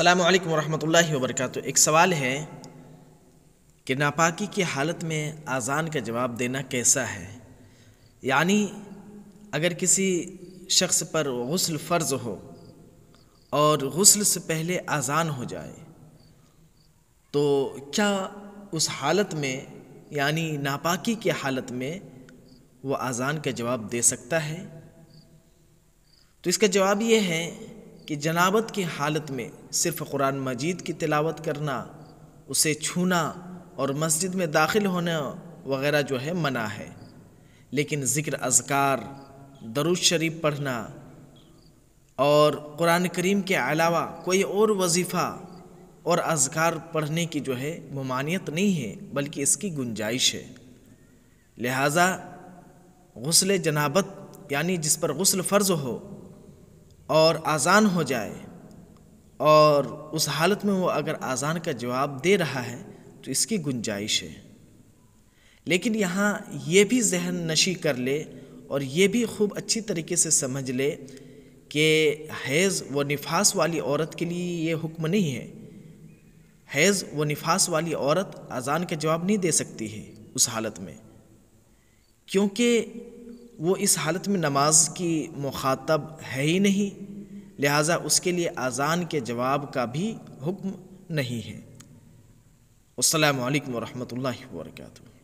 अल्लाम वरहमल वर्क एक सवाल है कि नापाकी की हालत में आज़ान का जवाब देना कैसा है यानी अगर किसी शख्स पर गसल फ़र्ज़ हो और गसल से पहले आज़ान हो जाए तो क्या उस हालत में यानी नापाकी की हालत में वो आज़ान का जवाब दे सकता है तो इसका जवाब ये है कि जनाबत की हालत में सिर्फ़ कुरान मजीद की तिलावत करना उसे छूना और मस्जिद में दाखिल होना वगैरह जो है मना है लेकिन ज़िक्र अजकार दरुज शरीफ पढ़ना और कुरान करीम के अलावा कोई और वजीफ़ा और अजकार पढ़ने की जो है ममानियत नहीं है बल्कि इसकी गुंजाइश है लिहाजा गसल जनाबत यानी जिस पर गसल फ़र्ज़ हो और आज़ान हो जाए और उस हालत में वो अगर आज़ान का जवाब दे रहा है तो इसकी गुंजाइश है लेकिन यहाँ ये भी जहन नशी कर ले और ये भी खूब अच्छी तरीके से समझ ले कि हैज़ व निफास वाली औरत के लिए ये हुक्म नहीं है हैज़ व निफास वाली औरत अजान का जवाब नहीं दे सकती है उस हालत में क्योंकि वो इस हालत में नमाज की मुखातब है ही नहीं लिहाजा उसके लिए आज़ान के जवाब का भी हुक्म नहीं है अल्लाम वरहमल वर्का